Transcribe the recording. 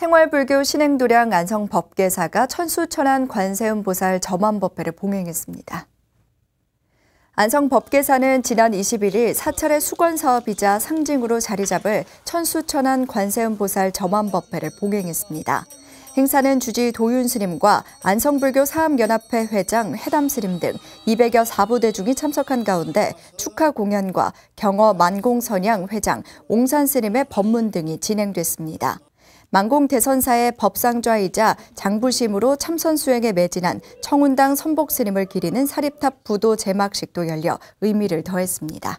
생활불교 신행도량 안성법계사가 천수천안 관세음보살 점안법회를 봉행했습니다. 안성법계사는 지난 21일 사찰의 수건사업이자 상징으로 자리잡을 천수천안 관세음보살 점안법회를 봉행했습니다. 행사는 주지 도윤스님과 안성불교 사암연합회 회장 해담스님 등 200여 사부대중이 참석한 가운데 축하 공연과 경어 만공선양 회장 옹산스님의 법문 등이 진행됐습니다. 만공 대선사의 법상좌이자 장부심으로 참선 수행에 매진한 청운당 선복 스님을 기리는 사립탑 부도 제막식도 열려 의미를 더했습니다.